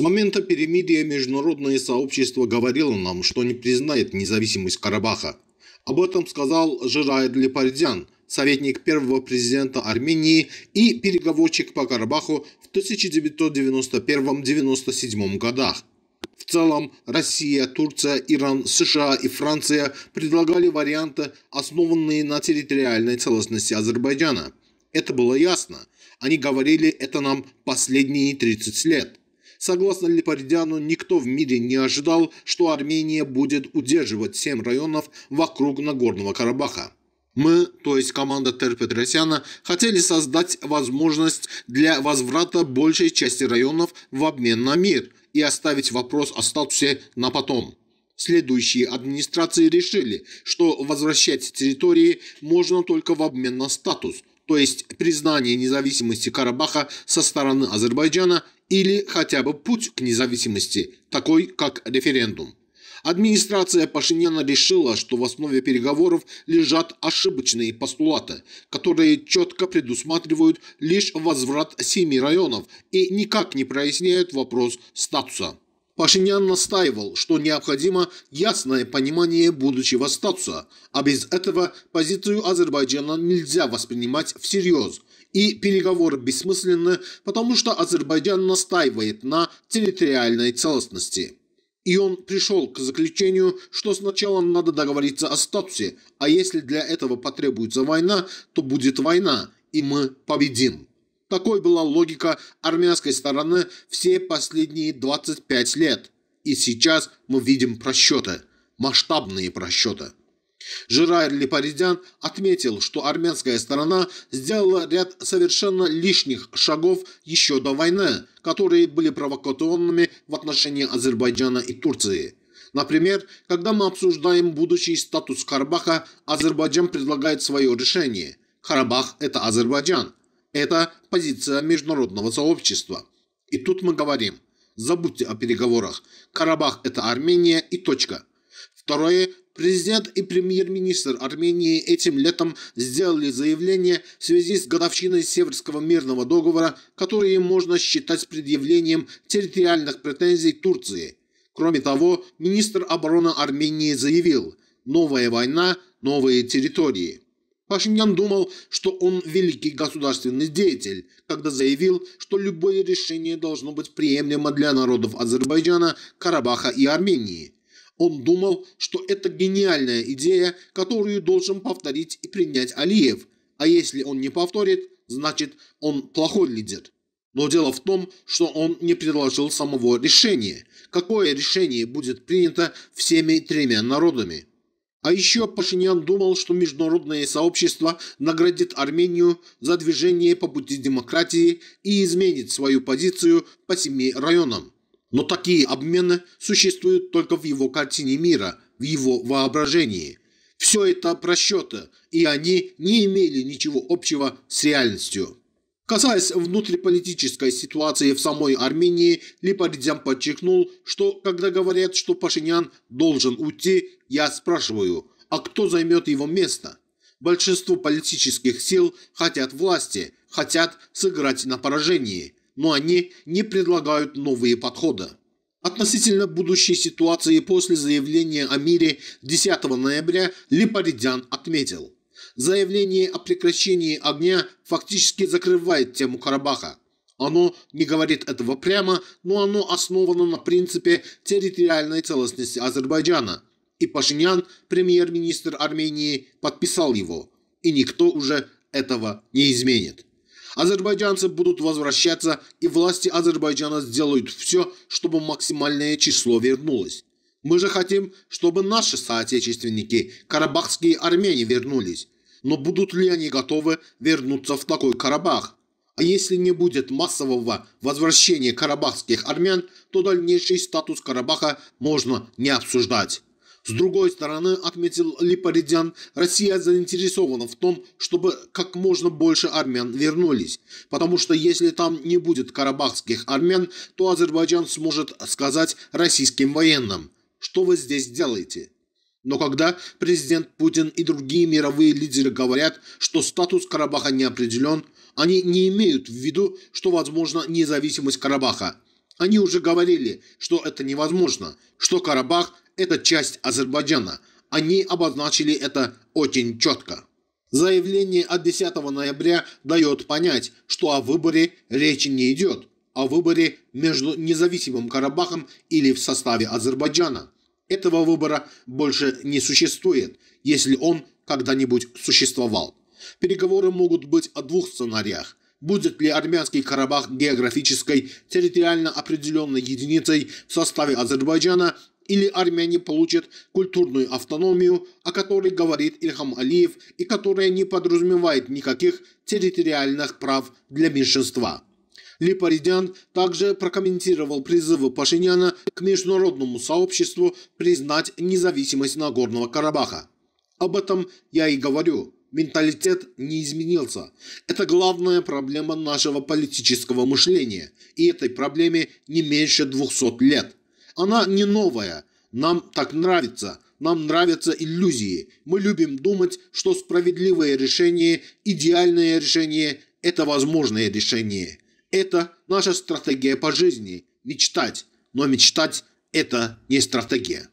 С момента перемирия международное сообщество говорило нам, что не признает независимость Карабаха. Об этом сказал Жерайд Лепардян, советник первого президента Армении и переговорщик по Карабаху в 1991-1997 годах. В целом, Россия, Турция, Иран, США и Франция предлагали варианты, основанные на территориальной целостности Азербайджана. Это было ясно. Они говорили это нам последние 30 лет. Согласно Лепардяну, никто в мире не ожидал, что Армения будет удерживать семь районов вокруг Нагорного Карабаха. Мы, то есть команда Терпетросяна, хотели создать возможность для возврата большей части районов в обмен на мир и оставить вопрос о статусе на потом. Следующие администрации решили, что возвращать территории можно только в обмен на статус – то есть признание независимости Карабаха со стороны Азербайджана или хотя бы путь к независимости, такой как референдум. Администрация Пашиняна решила, что в основе переговоров лежат ошибочные постулаты, которые четко предусматривают лишь возврат семи районов и никак не проясняют вопрос статуса. Пашинян настаивал, что необходимо ясное понимание будущего статуса, а без этого позицию Азербайджана нельзя воспринимать всерьез, и переговоры бессмысленны, потому что Азербайджан настаивает на территориальной целостности. И он пришел к заключению, что сначала надо договориться о статусе, а если для этого потребуется война, то будет война, и мы победим. Такой была логика армянской стороны все последние 25 лет. И сейчас мы видим просчеты, масштабные просчеты. Жирайр Липаридян отметил, что армянская сторона сделала ряд совершенно лишних шагов еще до войны, которые были провокационными в отношении Азербайджана и Турции. Например, когда мы обсуждаем будущий статус Карабаха, Азербайджан предлагает свое решение. Карабах – это Азербайджан. Это позиция международного сообщества. И тут мы говорим, забудьте о переговорах. Карабах – это Армения и точка. Второе, президент и премьер-министр Армении этим летом сделали заявление в связи с годовщиной Северского мирного договора, которые можно считать предъявлением территориальных претензий Турции. Кроме того, министр обороны Армении заявил – новая война, новые территории. Пашинян думал, что он великий государственный деятель, когда заявил, что любое решение должно быть приемлемо для народов Азербайджана, Карабаха и Армении. Он думал, что это гениальная идея, которую должен повторить и принять Алиев, а если он не повторит, значит он плохой лидер. Но дело в том, что он не предложил самого решения. Какое решение будет принято всеми тремя народами? А еще Пашинян думал, что международное сообщество наградит Армению за движение по пути демократии и изменит свою позицию по семи районам. Но такие обмены существуют только в его картине мира, в его воображении. Все это просчеты, и они не имели ничего общего с реальностью. Касаясь внутриполитической ситуации в самой Армении, Липаридзян подчеркнул, что когда говорят, что Пашинян должен уйти, я спрашиваю, а кто займет его место? Большинство политических сил хотят власти, хотят сыграть на поражении, но они не предлагают новые подходы. Относительно будущей ситуации после заявления о мире 10 ноября Липаридян отметил – заявление о прекращении огня фактически закрывает тему Карабаха. Оно не говорит этого прямо, но оно основано на принципе территориальной целостности Азербайджана. И Пашинян, премьер-министр Армении, подписал его. И никто уже этого не изменит. Азербайджанцы будут возвращаться, и власти Азербайджана сделают все, чтобы максимальное число вернулось. Мы же хотим, чтобы наши соотечественники, карабахские армяне, вернулись но будут ли они готовы вернуться в такой Карабах? А если не будет массового возвращения карабахских армян, то дальнейший статус Карабаха можно не обсуждать. С другой стороны, отметил Липаридян, Россия заинтересована в том, чтобы как можно больше армян вернулись, потому что если там не будет карабахских армян, то Азербайджан сможет сказать российским военным, что вы здесь делаете. Но когда президент Путин и другие мировые лидеры говорят, что статус Карабаха не определен, они не имеют в виду, что возможна независимость Карабаха. Они уже говорили, что это невозможно, что Карабах – это часть Азербайджана. Они обозначили это очень четко. Заявление от 10 ноября дает понять, что о выборе речи не идет, о выборе между независимым Карабахом или в составе Азербайджана – этого выбора больше не существует, если он когда-нибудь существовал. Переговоры могут быть о двух сценариях. Будет ли армянский Карабах географической, территориально определенной единицей в составе Азербайджана или армяне получат культурную автономию, о которой говорит Ильхам Алиев и которая не подразумевает никаких территориальных прав для меньшинства. Лепаридян также прокомментировал призывы Пашиняна к международному сообществу признать независимость Нагорного Карабаха. Об этом я и говорю. Менталитет не изменился. Это главная проблема нашего политического мышления. И этой проблеме не меньше 200 лет. Она не новая. Нам так нравится. Нам нравятся иллюзии. Мы любим думать, что справедливое решение, идеальное решение – это возможное решение. Это наша стратегия по жизни – мечтать. Но мечтать – это не стратегия.